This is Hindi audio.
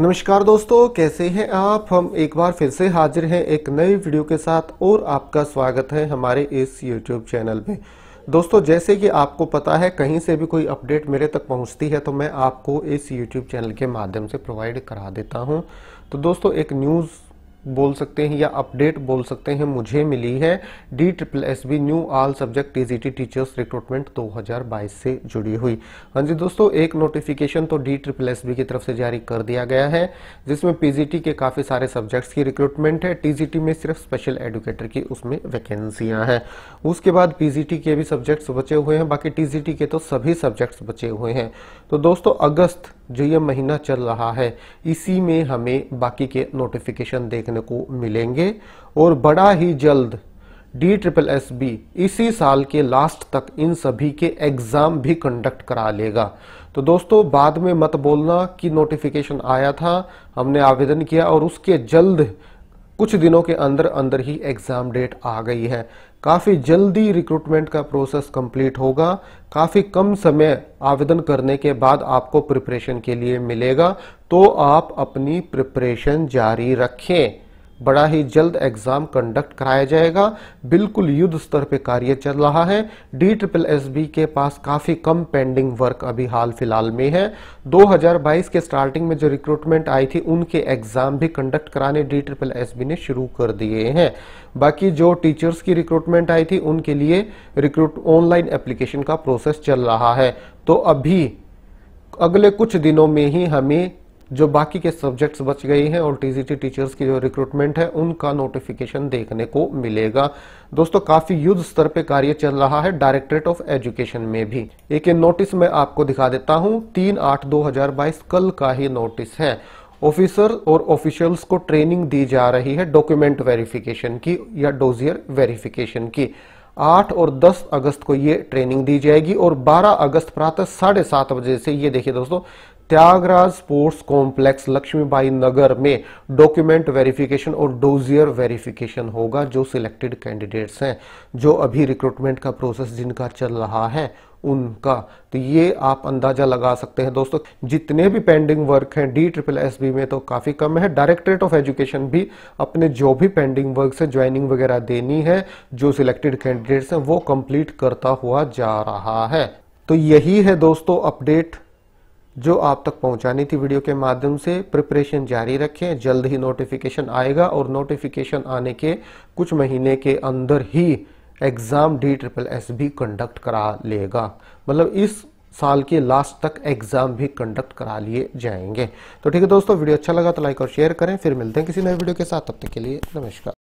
नमस्कार दोस्तों कैसे हैं आप हम एक बार फिर से हाजिर हैं एक नई वीडियो के साथ और आपका स्वागत है हमारे इस यूट्यूब चैनल में दोस्तों जैसे कि आपको पता है कहीं से भी कोई अपडेट मेरे तक पहुंचती है तो मैं आपको इस यूट्यूब चैनल के माध्यम से प्रोवाइड करा देता हूं तो दोस्तों एक न्यूज़ बोल सकते हैं या अपडेट बोल सकते हैं मुझे मिली है D triple S B new all subject TGT teachers recruitment 2022 से जुड़ी हुई हाँ जी दोस्तों एक नोटिफिकेशन तो डी ट्रिपल एस बी की तरफ से जारी कर दिया गया है जिसमें पीजीटी के काफ़ी सारे सब्जेक्ट्स की रिक्रूटमेंट है टीजीटी में सिर्फ स्पेशल एडुकेटर की उसमें वैकेंसियां हैं उसके बाद पीजीटी के भी सब्जेक्ट्स बचे हुए हैं बाकी टीजीटी के तो सभी सब्जेक्ट्स बचे हुए हैं तो दोस्तों अगस्त जो ये महीना चल रहा है इसी में हमें बाकी के नोटिफिकेशन देखने को मिलेंगे और बड़ा ही जल्द डी ट्रिपल एस बी इसी साल के लास्ट तक इन सभी के एग्ज़ाम भी कंडक्ट करा लेगा तो दोस्तों बाद में मत बोलना कि नोटिफिकेशन आया था हमने आवेदन किया और उसके जल्द कुछ दिनों के अंदर अंदर ही एग्ज़ाम डेट आ गई है काफ़ी जल्दी रिक्रूटमेंट का प्रोसेस कंप्लीट होगा काफ़ी कम समय आवेदन करने के बाद आपको प्रिपरेशन के लिए मिलेगा तो आप अपनी प्रिपरेशन जारी रखें बड़ा ही जल्द एग्जाम कंडक्ट कराया जाएगा बिल्कुल युद्ध स्तर पे कार्य चल रहा है डी ट्रिपल एस बी के पास काफी कम पेंडिंग वर्क अभी हाल फिलहाल में है 2022 के स्टार्टिंग में जो रिक्रूटमेंट आई थी उनके एग्जाम भी कंडक्ट कराने डी ट्रिपल एस बी ने शुरू कर दिए हैं बाकी जो टीचर्स की रिक्रूटमेंट आई थी उनके लिए रिक्रूट ऑनलाइन एप्लीकेशन का प्रोसेस चल रहा है तो अभी अगले कुछ दिनों में ही हमें जो बाकी के सब्जेक्ट्स बच गए हैं और टीजीटी टीचर्स की जो रिक्रूटमेंट है उनका नोटिफिकेशन देखने को मिलेगा दोस्तों काफी युद्ध स्तर पे कार्य चल रहा है डायरेक्टरेट ऑफ एजुकेशन में भी एक नोटिस मैं आपको दिखा देता हूँ तीन आठ दो हजार बाईस कल का ही नोटिस है ऑफिसर और ऑफिशियल्स को ट्रेनिंग दी जा रही है डॉक्यूमेंट वेरिफिकेशन की या डोजियर वेरिफिकेशन की आठ और दस अगस्त को ये ट्रेनिंग दी जाएगी और बारह अगस्त प्रातः साढ़े सात बजे से ये देखिए दोस्तों त्यागराज स्पोर्ट्स कॉम्प्लेक्स लक्ष्मीबाई नगर में डॉक्यूमेंट वेरिफिकेशन और डोजियर वेरिफिकेशन होगा जो सिलेक्टेड कैंडिडेट्स हैं जो अभी रिक्रूटमेंट का प्रोसेस जिनका चल रहा है उनका तो ये आप अंदाजा लगा सकते हैं दोस्तों जितने भी पेंडिंग वर्क हैं डी ट्रिपल एस बी में तो काफ़ी कम है डायरेक्टरेट ऑफ एजुकेशन भी अपने जो भी पेंडिंग वर्क से ज्वाइनिंग वगैरह देनी है जो सिलेक्टेड कैंडिडेट्स हैं वो कंप्लीट करता हुआ जा रहा है तो यही है दोस्तों अपडेट जो आप तक पहुंचानी थी वीडियो के माध्यम से प्रिपरेशन जारी रखें जल्द ही नोटिफिकेशन आएगा और नोटिफिकेशन आने के कुछ महीने के अंदर ही एग्ज़ाम डी ट्रिपल एस भी कंडक्ट करा लेगा मतलब इस साल के लास्ट तक एग्ज़ाम भी कंडक्ट करा लिए जाएंगे तो ठीक है दोस्तों वीडियो अच्छा लगा तो लाइक और शेयर करें फिर मिलते हैं किसी नए वीडियो के साथ तब तक के लिए नमस्कार